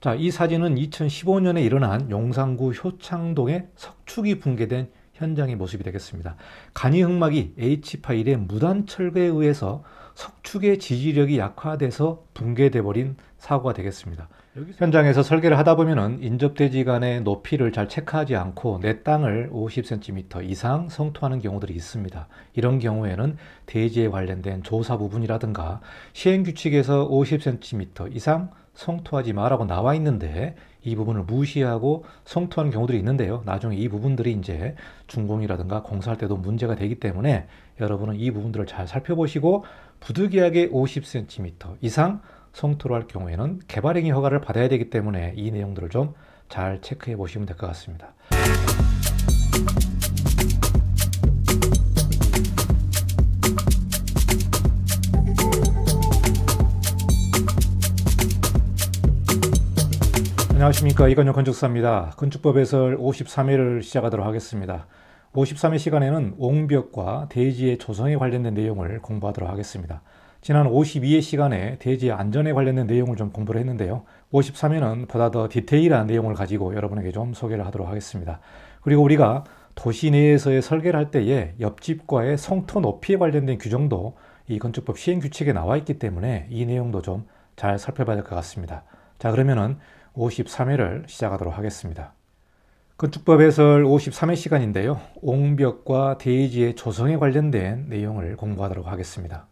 자, 이 사진은 2015년에 일어난 용산구 효창동의 석축이 붕괴된 현장의 모습이 되겠습니다. 간이 흑막이 H파일의 무단 철거에 의해서 석축의 지지력이 약화돼서 붕괴돼 버린 사고가 되겠습니다. 현장에서 설계를 하다 보면은 인접대지 간의 높이를 잘 체크하지 않고 내 땅을 50cm 이상 성토하는 경우들이 있습니다. 이런 경우에는 대지에 관련된 조사 부분이라든가 시행규칙에서 50cm 이상 성토하지 마라고 나와 있는데 이 부분을 무시하고 성토하는 경우들이 있는데요. 나중에 이 부분들이 이제 중공이라든가 공사할 때도 문제가 되기 때문에 여러분은 이 부분들을 잘 살펴보시고 부득이하게 50cm 이상 성토를 할 경우에는 개발행위 허가를 받아야 되기 때문에 이 내용들을 좀 잘 체크해 보시면 될 것 같습니다. 안녕하십니까 이건영 건축사입니다. 건축법 해설 53회를 시작하도록 하겠습니다. 53회 시간에는 옹벽과 대지의 조성에 관련된 내용을 공부하도록 하겠습니다. 지난 52회 시간에 대지 안전에 관련된 내용을 좀 공부를 했는데요. 53회는 보다 더 디테일한 내용을 가지고 여러분에게 좀 소개를 하도록 하겠습니다. 그리고 우리가 도시 내에서의 설계를 할 때에 옆집과의 성토 높이에 관련된 규정도 이 건축법 시행 규칙에 나와 있기 때문에 이 내용도 좀 잘 살펴봐야 될 것 같습니다. 자 그러면은 53회를 시작하도록 하겠습니다. 건축법 해설 53회 시간인데요. 옹벽과 대지의 조성에 관련된 내용을 공부하도록 하겠습니다.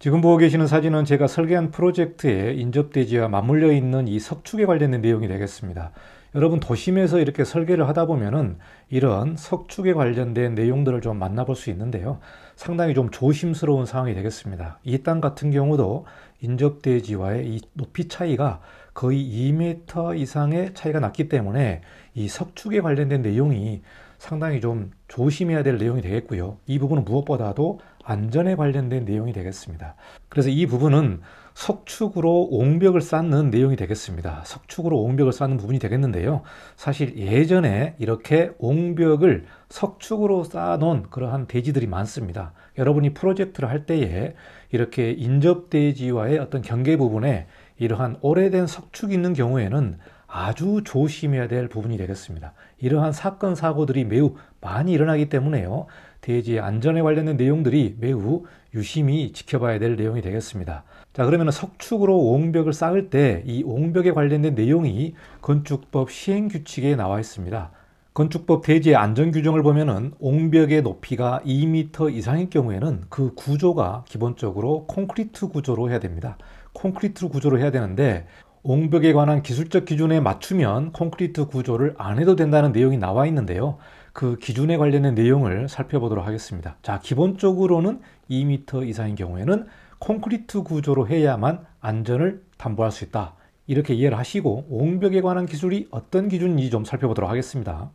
지금 보고 계시는 사진은 제가 설계한 프로젝트에 인접대지와 맞물려 있는 이 석축에 관련된 내용이 되겠습니다. 여러분 도심에서 이렇게 설계를 하다 보면은 이런 석축에 관련된 내용들을 좀 만나볼 수 있는데요. 상당히 좀 조심스러운 상황이 되겠습니다. 이 땅 같은 경우도 인접대지와의 이 높이 차이가 거의 2m 이상의 차이가 났기 때문에 이 석축에 관련된 내용이 상당히 좀 조심해야 될 내용이 되겠고요. 이 부분은 무엇보다도 안전에 관련된 내용이 되겠습니다. 그래서 이 부분은 석축으로 옹벽을 쌓는 내용이 되겠습니다. 석축으로 옹벽을 쌓는 부분이 되겠는데요. 사실 예전에 이렇게 옹벽을 석축으로 쌓아놓은 그러한 대지들이 많습니다. 여러분이 프로젝트를 할 때에 이렇게 인접대지와의 어떤 경계 부분에 이러한 오래된 석축이 있는 경우에는 아주 조심해야 될 부분이 되겠습니다. 이러한 사건, 사고들이 매우 많이 일어나기 때문에요. 대지의 안전에 관련된 내용들이 매우 유심히 지켜봐야 될 내용이 되겠습니다. 자, 그러면 석축으로 옹벽을 쌓을 때 이 옹벽에 관련된 내용이 건축법 시행 규칙에 나와 있습니다. 건축법 대지의 안전 규정을 보면은 옹벽의 높이가 2m 이상일 경우에는 그 구조가 기본적으로 콘크리트 구조로 해야 됩니다. 콘크리트 구조를 해야 되는데 옹벽에 관한 기술적 기준에 맞추면 콘크리트 구조를 안 해도 된다는 내용이 나와 있는데요. 그 기준에 관련된 내용을 살펴보도록 하겠습니다. 자, 기본적으로는 2m 이상인 경우에는 콘크리트 구조로 해야만 안전을 담보할 수 있다. 이렇게 이해를 하시고 옹벽에 관한 기술이 어떤 기준인지 좀 살펴보도록 하겠습니다.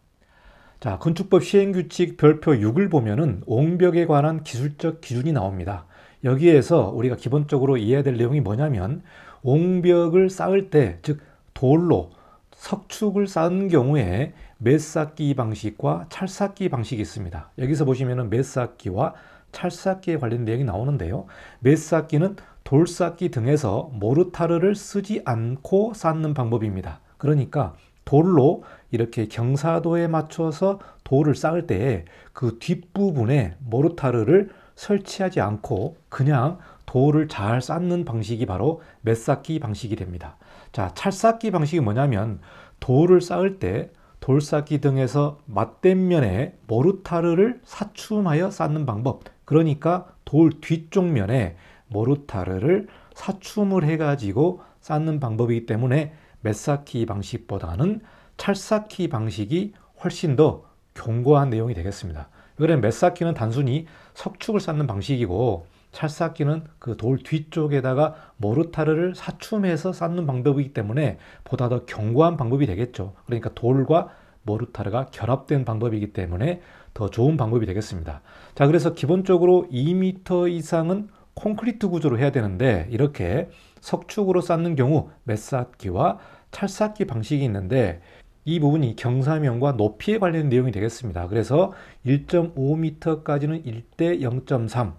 자, 건축법 시행규칙 별표 6을 보면은 옹벽에 관한 기술적 기준이 나옵니다. 여기에서 우리가 기본적으로 이해해야 될 내용이 뭐냐면 옹벽을 쌓을 때, 즉 돌로 석축을 쌓은 경우에 매쌓기 방식과 찰쌓기 방식이 있습니다. 여기서 보시면은 매쌓기와 찰쌓기에 관련 된 내용이 나오는데요. 매쌓기는 돌쌓기 등에서 모르타르를 쓰지 않고 쌓는 방법입니다. 그러니까 돌로 이렇게 경사도에 맞춰서 돌을 쌓을 때 그 뒷부분에 모르타르를 설치하지 않고 그냥 돌을 잘 쌓는 방식이 바로 맷쌓기 방식이 됩니다. 자, 찰쌓기 방식이 뭐냐면 돌을 쌓을 때 돌쌓기 등에서 맞댄면에 모르타르를 사춤하여 쌓는 방법. 그러니까 돌 뒤쪽 면에 모르타르를 사춤을 해가지고 쌓는 방법이기 때문에 맷쌓기 방식보다는 찰쌓기 방식이 훨씬 더 견고한 내용이 되겠습니다. 그래 메쌓기는 단순히 석축을 쌓는 방식이고 찰쌓기는 그 돌 뒤쪽에다가 모르타르를 사춤해서 쌓는 방법이기 때문에 보다 더 견고한 방법이 되겠죠. 그러니까 돌과 모르타르가 결합된 방법이기 때문에 더 좋은 방법이 되겠습니다. 자, 그래서 기본적으로 2m 이상은 콘크리트 구조로 해야 되는데 이렇게 석축으로 쌓는 경우 메쌓기와 찰쌓기 방식이 있는데 이 부분이 경사면과 높이에 관련된 내용이 되겠습니다. 그래서 1.5m까지는 1대 0.3,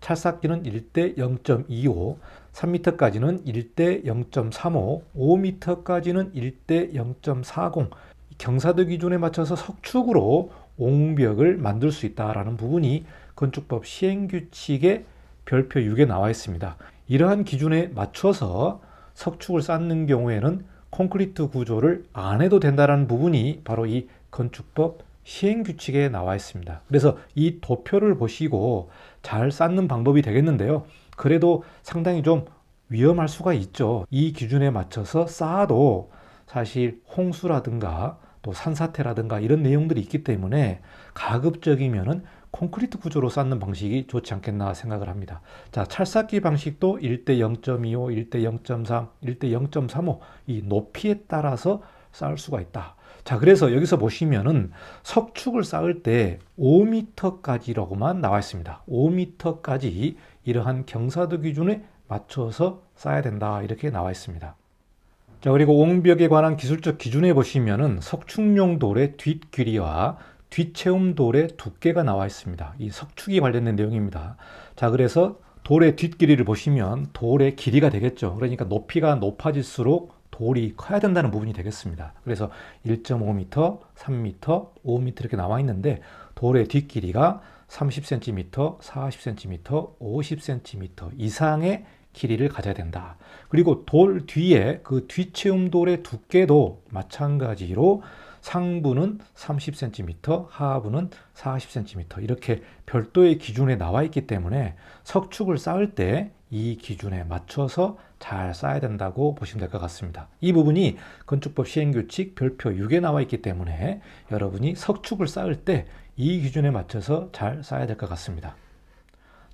찰삭기는 1대 0.25, 3m까지는 1대 0.35, 5m까지는 1대 0.40, 경사도 기준에 맞춰서 석축으로 옹벽을 만들 수 있다라는 부분이 건축법 시행규칙의 별표 6에 나와 있습니다. 이러한 기준에 맞춰서 석축을 쌓는 경우에는 콘크리트 구조를 안 해도 된다라는 부분이 바로 이 건축법 시행 규칙에 나와 있습니다. 그래서 이 도표를 보시고 잘 쌓는 방법이 되겠는데요. 그래도 상당히 좀 위험할 수가 있죠. 이 기준에 맞춰서 쌓아도 사실 홍수라든가 또 산사태라든가 이런 내용들이 있기 때문에 가급적이면은 콘크리트 구조로 쌓는 방식이 좋지 않겠나 생각을 합니다. 자, 찰쌓기 방식도 1대 0.25, 1대 0.3, 1대 0.35 이 높이에 따라서 쌓을 수가 있다. 자, 그래서 여기서 보시면은 석축을 쌓을 때 5m까지라고만 나와 있습니다. 5m까지 이러한 경사도 기준에 맞춰서 쌓아야 된다. 이렇게 나와 있습니다. 자, 그리고 옹벽에 관한 기술적 기준에 보시면은 석축용 돌의 뒷길이와 뒷체움 돌의 두께가 나와 있습니다. 이 석축이 관련된 내용입니다. 자, 그래서 돌의 뒷길이를 보시면 돌의 길이가 되겠죠. 그러니까 높이가 높아질수록 돌이 커야 된다는 부분이 되겠습니다. 그래서 1.5m, 3m, 5m 이렇게 나와 있는데 돌의 뒷길이가 30cm, 40cm, 50cm 이상의 길이를 가져야 된다. 그리고 돌 뒤에 그 뒤체음 돌의 두께도 마찬가지로 상부는 30cm, 하부는 40cm 이렇게 별도의 기준에 나와 있기 때문에 석축을 쌓을 때 이 기준에 맞춰서 잘 쌓아야 된다고 보시면 될 것 같습니다. 이 부분이 건축법 시행규칙 별표 6에 나와 있기 때문에 여러분이 석축을 쌓을 때 이 기준에 맞춰서 잘 쌓아야 될 것 같습니다.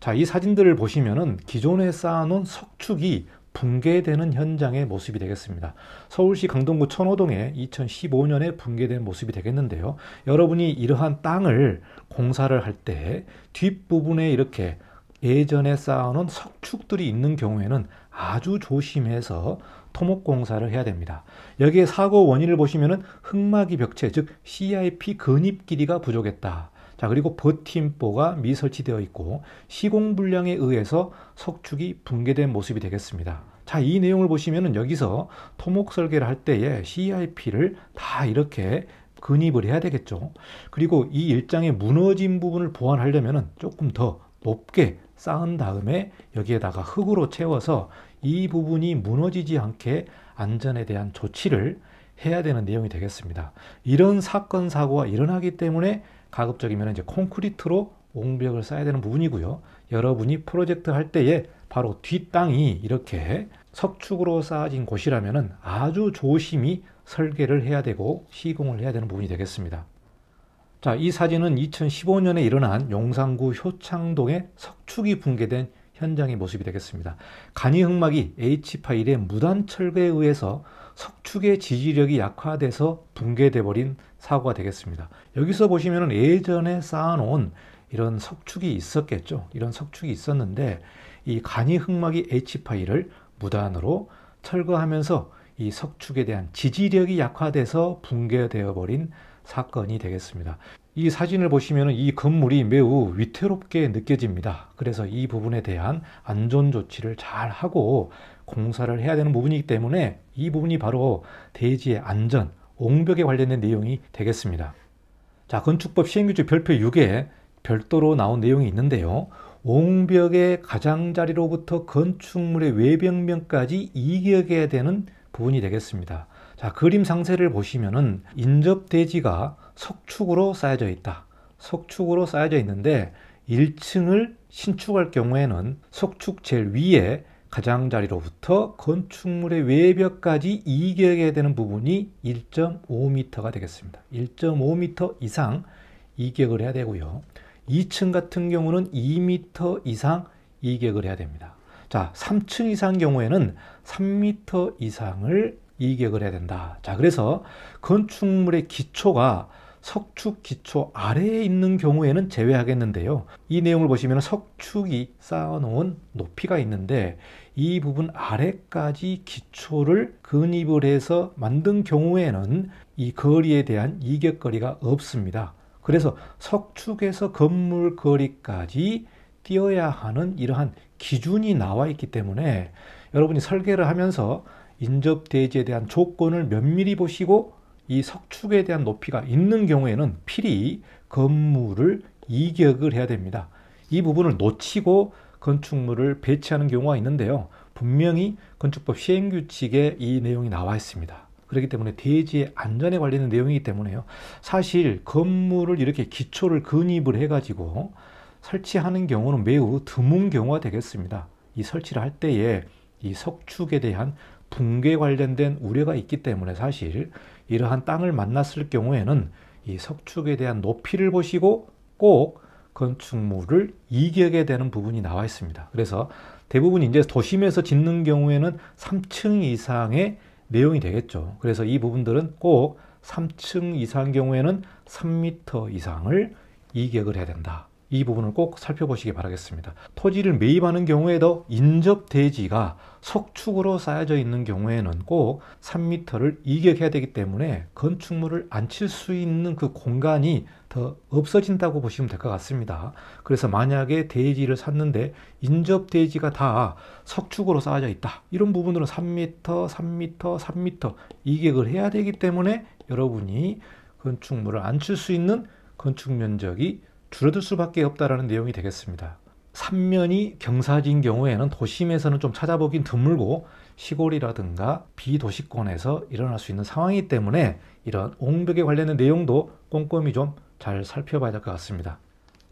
자, 이 사진들을 보시면 기존에 쌓아놓은 석축이 붕괴되는 현장의 모습이 되겠습니다. 서울시 강동구 천호동에 2015년에 붕괴된 모습이 되겠는데요. 여러분이 이러한 땅을 공사를 할 때 뒷부분에 이렇게 예전에 쌓아놓은 석축들이 있는 경우에는 아주 조심해서 토목 공사를 해야 됩니다. 여기에 사고 원인을 보시면 흑막이 벽체 즉 CIP 근입 길이가 부족했다. 자, 그리고 버팀보가 미설치되어 있고 시공 불량에 의해서 석축이 붕괴된 모습이 되겠습니다. 자, 이 내용을 보시면은 여기서 토목 설계를 할 때에 CIP를 다 이렇게 근입을 해야 되겠죠. 그리고 이 일장의 무너진 부분을 보완하려면은 조금 더 높게 쌓은 다음에 여기에다가 흙으로 채워서 이 부분이 무너지지 않게 안전에 대한 조치를 해야 되는 내용이 되겠습니다. 이런 사건 사고가 일어나기 때문에 가급적이면 이제 콘크리트로 옹벽을 쌓아야 되는 부분이고요. 여러분이 프로젝트 할 때에 바로 뒷땅이 이렇게 석축으로 쌓아진 곳이라면 아주 조심히 설계를 해야 되고 시공을 해야 되는 부분이 되겠습니다. 자, 이 사진은 2015년에 일어난 용산구 효창동의 석축이 붕괴된 현장의 모습이 되겠습니다. 간이 흑막이 H파일의 무단 철거에 의해서 석축의 지지력이 약화돼서 붕괴돼 버린 사고가 되겠습니다. 여기서 보시면 예전에 쌓아놓은 이런 석축이 있었겠죠. 이런 석축이 있었는데 이 간이 흑막이 H파이를 무단으로 철거하면서 이 석축에 대한 지지력이 약화돼서 붕괴되어 버린 사건이 되겠습니다. 이 사진을 보시면 이 건물이 매우 위태롭게 느껴집니다. 그래서 이 부분에 대한 안전 조치를 잘 하고 공사를 해야 되는 부분이기 때문에 이 부분이 바로 대지의 안전, 옹벽에 관련된 내용이 되겠습니다. 자, 건축법 시행규칙 별표 6에 별도로 나온 내용이 있는데요. 옹벽의 가장자리로부터 건축물의 외벽면까지 이격해야 되는 부분이 되겠습니다. 자, 그림 상세를 보시면은 인접대지가 석축으로 쌓여져 있다. 석축으로 쌓여져 있는데 1층을 신축할 경우에는 석축 제일 위에 가장자리로부터 건축물의 외벽까지 이격해야 되는 부분이 1.5m가 되겠습니다. 1.5m 이상 이격을 해야 되고요. 2층 같은 경우는 2m 이상 이격을 해야 됩니다. 자, 3층 이상 경우에는 3m 이상을 이격을 해야 된다. 자, 그래서 건축물의 기초가 석축 기초 아래에 있는 경우에는 제외하겠는데요. 이 내용을 보시면 석축이 쌓아놓은 높이가 있는데 이 부분 아래까지 기초를 근입을 해서 만든 경우에는 이 거리에 대한 이격거리가 없습니다. 그래서 석축에서 건물 거리까지 띄어야 하는 이러한 기준이 나와 있기 때문에 여러분이 설계를 하면서 인접 대지에 대한 조건을 면밀히 보시고 이 석축에 대한 높이가 있는 경우에는 필히 건물을 이격을 해야 됩니다. 이 부분을 놓치고 건축물을 배치하는 경우가 있는데요. 분명히 건축법 시행규칙에 이 내용이 나와 있습니다. 그렇기 때문에 대지의 안전에 관련된 내용이기 때문에요. 사실 건물을 이렇게 기초를 근입을 해가지고 설치하는 경우는 매우 드문 경우가 되겠습니다. 이 설치를 할 때에 이 석축에 대한 붕괴 관련된 우려가 있기 때문에 사실 이러한 땅을 만났을 경우에는 이 석축에 대한 높이를 보시고 꼭 건축물을 이격게 되는 부분이 나와 있습니다. 그래서 대부분 이제 도심에서 짓는 경우에는 3층 이상의 내용이 되겠죠. 그래서 이 부분들은 꼭 3층 이상 경우에는 3m 이상을 이격을 해야 된다. 이 부분을 꼭 살펴보시기 바라겠습니다. 토지를 매입하는 경우에도 인접대지가 석축으로 쌓여져 있는 경우에는 꼭 3m를 이격해야 되기 때문에 건축물을 앉힐 수 있는 그 공간이 더 없어진다고 보시면 될 것 같습니다. 그래서 만약에 대지를 샀는데 인접 대지가 다 석축으로 쌓여져 있다. 이런 부분으로 3m, 3m, 3m 이격을 해야 되기 때문에 여러분이 건축물을 앉힐 수 있는 건축 면적이 줄어들 수밖에 없다라는 내용이 되겠습니다. 삼면이 경사진 경우에는 도심에서는 좀 찾아보긴 드물고 시골이라든가 비도시권에서 일어날 수 있는 상황이기 때문에 이런 옹벽에 관련된 내용도 꼼꼼히 좀 잘 살펴봐야 될 것 같습니다.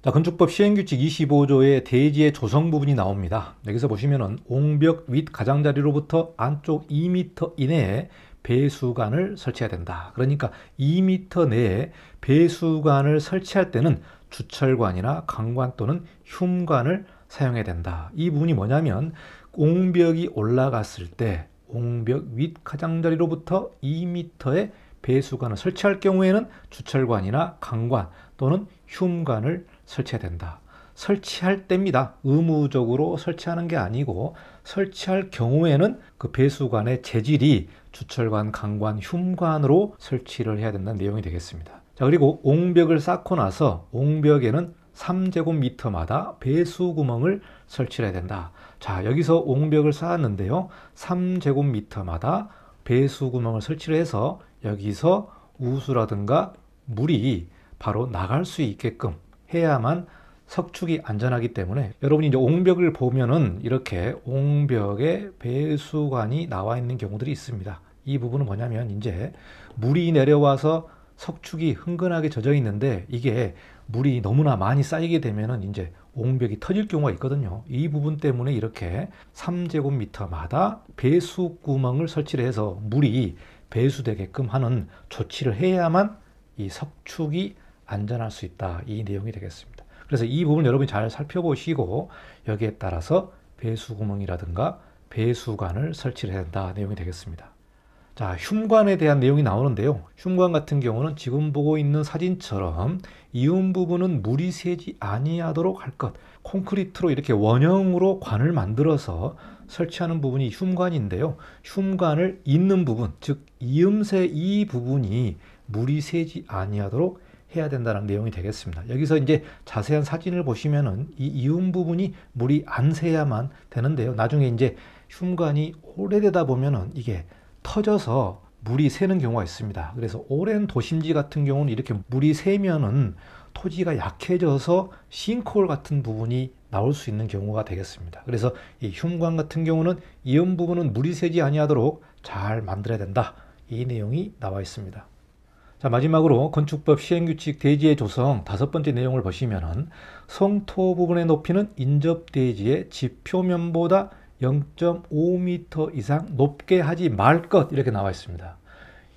자, 건축법 시행규칙 25조의 대지의 조성 부분이 나옵니다. 여기서 보시면은 옹벽 윗 가장자리로부터 안쪽 2m 이내에 배수관을 설치해야 된다. 그러니까 2m 내에 배수관을 설치할 때는 주철관이나 강관 또는 흉관을 사용해야 된다. 이 부분이 뭐냐면 옹벽이 올라갔을 때 옹벽 윗 가장자리로부터 2m의 배수관을 설치할 경우에는 주철관이나 강관 또는 흉관을 설치해야 된다. 설치할 때입니다. 의무적으로 설치하는 게 아니고 설치할 경우에는 그 배수관의 재질이 주철관, 강관, 흉관으로 설치를 해야 된다는 내용이 되겠습니다. 자, 그리고 옹벽을 쌓고 나서 옹벽에는 3제곱미터마다 배수 구멍을 설치해야 된다. 자, 여기서 옹벽을 쌓았는데요. 3제곱미터마다 배수 구멍을 설치를 해서 여기서 우수라든가 물이 바로 나갈 수 있게끔 해야만 석축이 안전하기 때문에 여러분이 이제 옹벽을 보면은 이렇게 옹벽에 배수관이 나와 있는 경우들이 있습니다. 이 부분은 뭐냐면 이제 물이 내려와서 석축이 흥건하게 젖어 있는데 이게 물이 너무나 많이 쌓이게 되면은 이제 옹벽이 터질 경우가 있거든요. 이 부분 때문에 이렇게 3제곱미터마다 배수 구멍을 설치를 해서 물이 배수되게끔 하는 조치를 해야만 이 석축이 안전할 수 있다. 이 내용이 되겠습니다. 그래서 이 부분 여러분이 잘 살펴보시고 여기에 따라서 배수구멍이라든가 배수관을 설치를 해야 된다 내용이 되겠습니다. 자, 흉관에 대한 내용이 나오는데요. 흉관 같은 경우는 지금 보고 있는 사진처럼 이음 부분은 물이 새지 아니하도록 할 것. 콘크리트로 이렇게 원형으로 관을 만들어서 설치하는 부분이 흉관인데요. 흉관을 있는 부분, 즉 이음새 이 부분이 물이 새지 아니하도록 해야 된다는 내용이 되겠습니다. 여기서 이제 자세한 사진을 보시면은 이 이음 부분이 물이 안 새야만 되는데요. 나중에 이제 흉관이 오래되다 보면은 이게 터져서 물이 새는 경우가 있습니다. 그래서 오랜 도심지 같은 경우는 이렇게 물이 새면은 토지가 약해져서 싱크홀 같은 부분이 나올 수 있는 경우가 되겠습니다. 그래서 이 흉관 같은 경우는 이음 부분은 물이 새지 아니하도록 잘 만들어야 된다. 이 내용이 나와 있습니다. 자 마지막으로 건축법 시행규칙 대지의 조성 다섯 번째 내용을 보시면은 성토 부분의 높이는 인접 대지의 지표면보다 0.5m 이상 높게 하지 말 것 이렇게 나와 있습니다.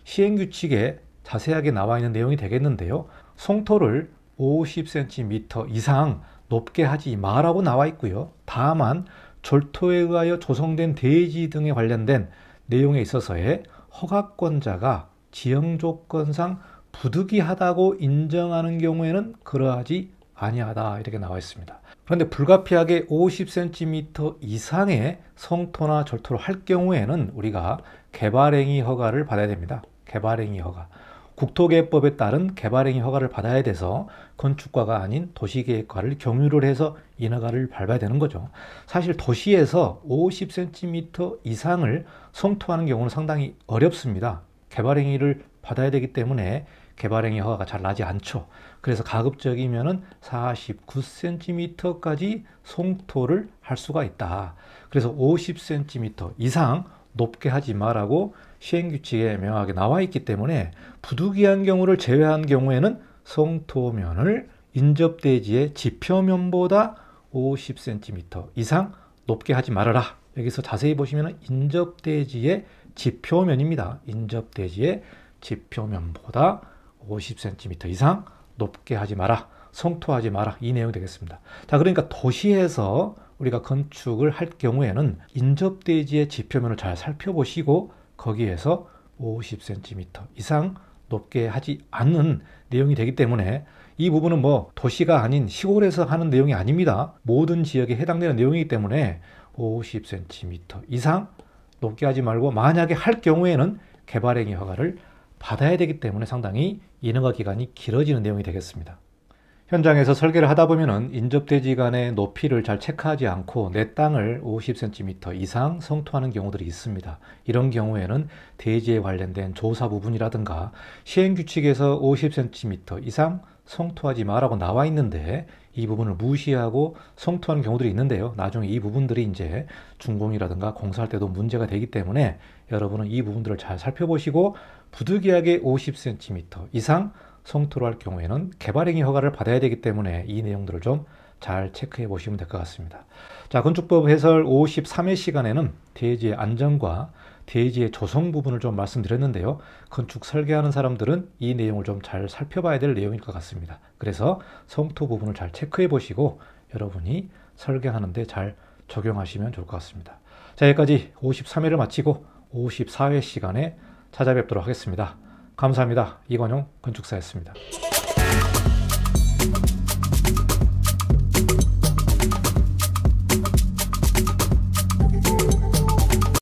시행규칙에 자세하게 나와 있는 내용이 되겠는데요. 송토를 50cm 이상 높게 하지 마라고 나와 있고요. 다만 절토에 의하여 조성된 대지 등에 관련된 내용에 있어서의 허가권자가 지형 조건상 부득이하다고 인정하는 경우에는 그러하지 아니하다 이렇게 나와 있습니다. 그런데 불가피하게 50cm 이상의 성토나 절토를 할 경우에는 우리가 개발행위 허가를 받아야 됩니다. 개발행위 허가. 국토계획법에 따른 개발행위 허가를 받아야 돼서 건축과가 아닌 도시계획과를 경유를 해서 인 허가를 밟아야 되는 거죠. 사실 도시에서 50cm 이상을 성토하는 경우는 상당히 어렵습니다. 개발행위를 받아야 되기 때문에 개발행위 허가가 잘 나지 않죠. 그래서 가급적이면 은 49cm까지 송토를 할 수가 있다. 그래서 50cm 이상 높게 하지 말라고 시행규칙에 명확하게 나와 있기 때문에 부득이한 경우를 제외한 경우에는 송토면을 인접대지의 지표면보다 50cm 이상 높게 하지 말아라. 여기서 자세히 보시면 인접대지의 지표면입니다. 인접대지의 지표면보다 50cm 이상 높게 하지 마라. 성토하지 마라. 이 내용 이 되겠습니다. 자, 그러니까 도시에서 우리가 건축을 할 경우에는 인접대지의 지표면을 잘 살펴보시고 거기에서 50cm 이상 높게 하지 않는 내용이 되기 때문에 이 부분은 뭐 도시가 아닌 시골에서 하는 내용이 아닙니다. 모든 지역에 해당되는 내용이기 때문에 50cm 이상 높게 하지 말고 만약에 할 경우에는 개발행위 허가를 받아야 되기 때문에 상당히 인허가 기간이 길어지는 내용이 되겠습니다. 현장에서 설계를 하다 보면 인접대지 간의 높이를 잘 체크하지 않고 내 땅을 50cm 이상 성토하는 경우들이 있습니다. 이런 경우에는 대지에 관련된 조사 부분이라든가 시행규칙에서 50cm 이상 성토하지 마라고 나와 있는데 이 부분을 무시하고 성토하는 경우들이 있는데요. 나중에 이 부분들이 이제 중공이라든가 공사할 때도 문제가 되기 때문에 여러분은 이 부분들을 잘 살펴보시고 부득이하게 50cm 이상 성토를 할 경우에는 개발행위 허가를 받아야 되기 때문에 이 내용들을 좀잘 체크해 보시면 될 것 같습니다. 자, 건축법 해설 53회 시간에는 대지의 안전과 대지의 조성 부분을 좀 말씀드렸는데요. 건축 설계하는 사람들은 이 내용을 좀 잘 살펴봐야 될 내용일 것 같습니다. 그래서 성토 부분을 잘 체크해 보시고 여러분이 설계하는데 잘 적용하시면 좋을 것 같습니다. 자, 여기까지 53회를 마치고 54회 시간에 찾아뵙도록 하겠습니다. 감사합니다. 이건용 건축사였습니다.